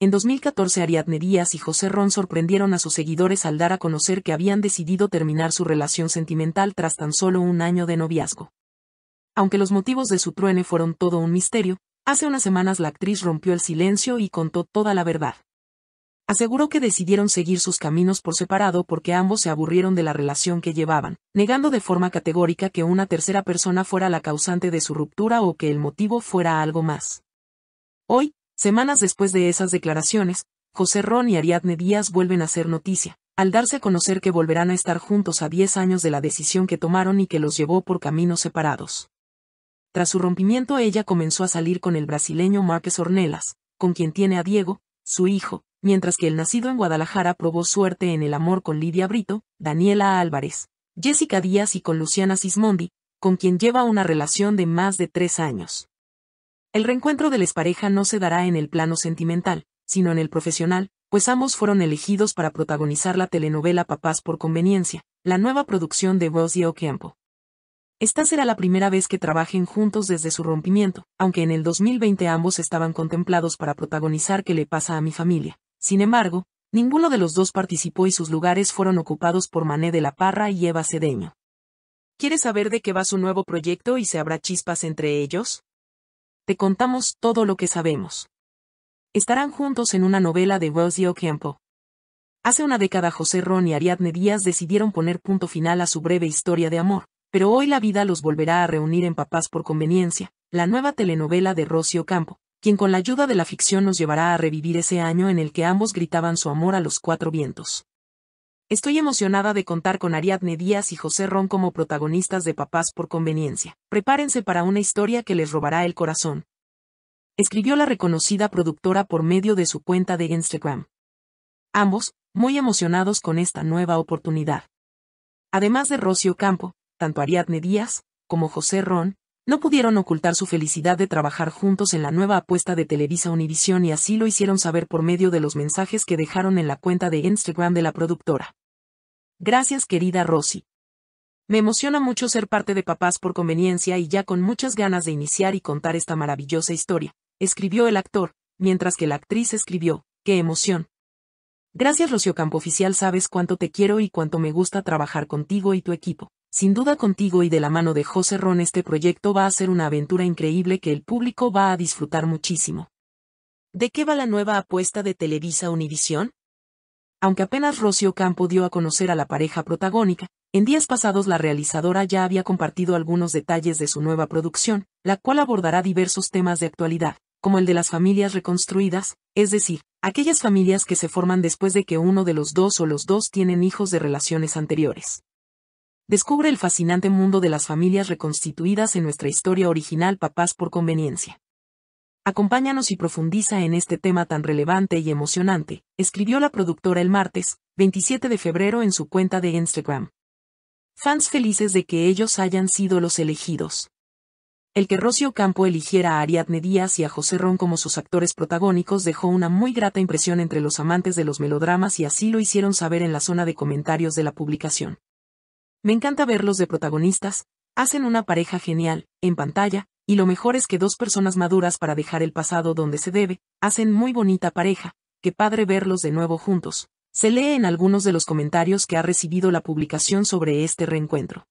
En 2014 Ariadne Díaz y José Ron sorprendieron a sus seguidores al dar a conocer que habían decidido terminar su relación sentimental tras tan solo un año de noviazgo. Aunque los motivos de su truene fueron todo un misterio, hace unas semanas la actriz rompió el silencio y contó toda la verdad. Aseguró que decidieron seguir sus caminos por separado porque ambos se aburrieron de la relación que llevaban, negando de forma categórica que una tercera persona fuera la causante de su ruptura o que el motivo fuera algo más. Hoy, Semanas después de esas declaraciones, José Ron y Ariadne Díaz vuelven a ser noticia, al darse a conocer que volverán a estar juntos a 10 años de la decisión que tomaron y que los llevó por caminos separados. Tras su rompimiento ella comenzó a salir con el brasileño Márquez Ornelas, con quien tiene a Diego, su hijo, mientras que el nacido en Guadalajara probó suerte en el amor con Lidia Brito, Daniela Álvarez, Jessica Díaz y con Luciana Sismondi, con quien lleva una relación de más de tres años. El reencuentro de la pareja no se dará en el plano sentimental, sino en el profesional, pues ambos fueron elegidos para protagonizar la telenovela Papás por Conveniencia, la nueva producción de Rosie Ocampo. Esta será la primera vez que trabajen juntos desde su rompimiento, aunque en el 2020 ambos estaban contemplados para protagonizar ¿Qué le pasa a mi familia? Sin embargo, ninguno de los dos participó y sus lugares fueron ocupados por Mané de la Parra y Eva Cedeño. ¿Quieres saber de qué va su nuevo proyecto y se habrá chispas entre ellos? te contamos todo lo que sabemos. Estarán juntos en una novela de Rosie Ocampo. Hace una década José Ron y Ariadne Díaz decidieron poner punto final a su breve historia de amor, pero hoy la vida los volverá a reunir en Papás por Conveniencia, la nueva telenovela de Rocío Campo, quien con la ayuda de la ficción nos llevará a revivir ese año en el que ambos gritaban su amor a los cuatro vientos. Estoy emocionada de contar con Ariadne Díaz y José Ron como protagonistas de Papás por Conveniencia. Prepárense para una historia que les robará el corazón. Escribió la reconocida productora por medio de su cuenta de Instagram. Ambos, muy emocionados con esta nueva oportunidad. Además de Rocío Campo, tanto Ariadne Díaz, como José Ron, no pudieron ocultar su felicidad de trabajar juntos en la nueva apuesta de Televisa Univisión y así lo hicieron saber por medio de los mensajes que dejaron en la cuenta de Instagram de la productora. Gracias querida Rosy. Me emociona mucho ser parte de Papás por Conveniencia y ya con muchas ganas de iniciar y contar esta maravillosa historia, escribió el actor, mientras que la actriz escribió, ¡qué emoción! Gracias Rocío Campo Oficial, sabes cuánto te quiero y cuánto me gusta trabajar contigo y tu equipo. Sin duda contigo y de la mano de José Ron este proyecto va a ser una aventura increíble que el público va a disfrutar muchísimo. ¿De qué va la nueva apuesta de Televisa Univisión? Aunque apenas Rocío Campo dio a conocer a la pareja protagónica, en días pasados la realizadora ya había compartido algunos detalles de su nueva producción, la cual abordará diversos temas de actualidad, como el de las familias reconstruidas, es decir, aquellas familias que se forman después de que uno de los dos o los dos tienen hijos de relaciones anteriores. Descubre el fascinante mundo de las familias reconstituidas en nuestra historia original Papás por Conveniencia. Acompáñanos y profundiza en este tema tan relevante y emocionante, escribió la productora el martes, 27 de febrero en su cuenta de Instagram. Fans felices de que ellos hayan sido los elegidos. El que Rocio Campo eligiera a Ariadne Díaz y a José Ron como sus actores protagónicos dejó una muy grata impresión entre los amantes de los melodramas y así lo hicieron saber en la zona de comentarios de la publicación. Me encanta verlos de protagonistas, hacen una pareja genial, en pantalla, y lo mejor es que dos personas maduras para dejar el pasado donde se debe, hacen muy bonita pareja, qué padre verlos de nuevo juntos. Se lee en algunos de los comentarios que ha recibido la publicación sobre este reencuentro.